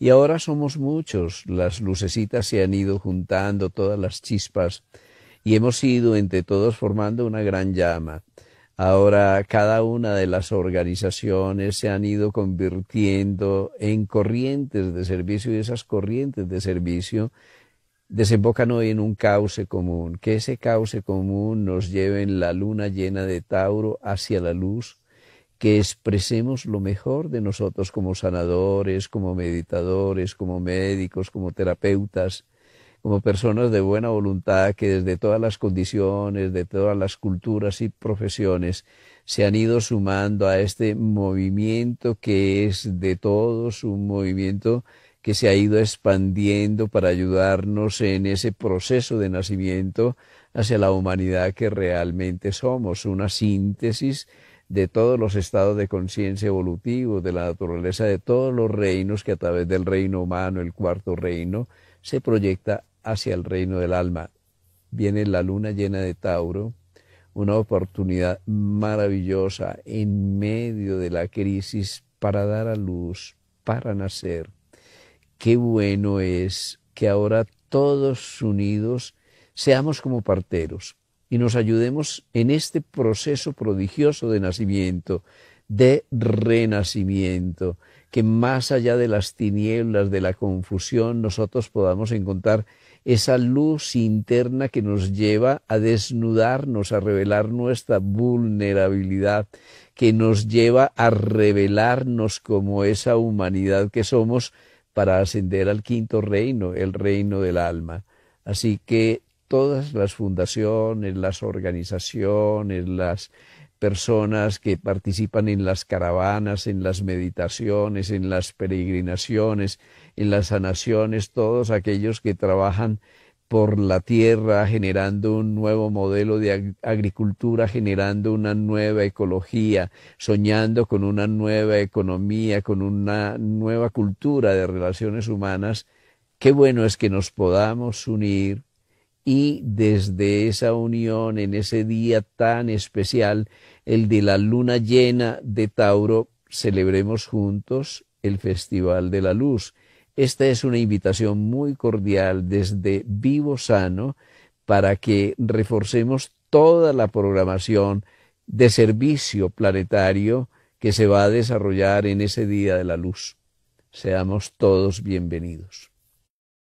Y ahora somos muchos, las lucecitas se han ido juntando, todas las chispas, y hemos ido entre todos formando una gran llama. Ahora cada una de las organizaciones se han ido convirtiendo en corrientes de servicio y esas corrientes de servicio desembocan hoy en un cauce común, que ese cauce común nos lleve en la luna llena de Tauro hacia la luz, que expresemos lo mejor de nosotros como sanadores, como meditadores, como médicos, como terapeutas, como personas de buena voluntad que desde todas las condiciones, de todas las culturas y profesiones se han ido sumando a este movimiento que es de todos, un movimiento que se ha ido expandiendo para ayudarnos en ese proceso de nacimiento hacia la humanidad que realmente somos, una síntesis de todos los estados de conciencia evolutivos, de la naturaleza, de todos los reinos que a través del reino humano, el cuarto reino, se proyecta hacia el reino del alma. Viene la luna llena de Tauro, una oportunidad maravillosa en medio de la crisis para dar a luz, para nacer. Qué bueno es que ahora todos unidos seamos como parteros, y nos ayudemos en este proceso prodigioso de nacimiento, de renacimiento, que más allá de las tinieblas, de la confusión, nosotros podamos encontrar esa luz interna que nos lleva a desnudarnos, a revelar nuestra vulnerabilidad, que nos lleva a revelarnos como esa humanidad que somos para ascender al quinto reino, el reino del alma. Así que todas las fundaciones, las organizaciones, las personas que participan en las caravanas, en las meditaciones, en las peregrinaciones, en las sanaciones, todos aquellos que trabajan por la tierra, generando un nuevo modelo de agricultura, generando una nueva ecología, soñando con una nueva economía, con una nueva cultura de relaciones humanas, qué bueno es que nos podamos unir y desde esa unión en ese día tan especial, el de la luna llena de Tauro, celebremos juntos el Festival de la Luz. Esta es una invitación muy cordial desde Vivo Sano para que reforcemos toda la programación de servicio planetario que se va a desarrollar en ese Día de la Luz. Seamos todos bienvenidos.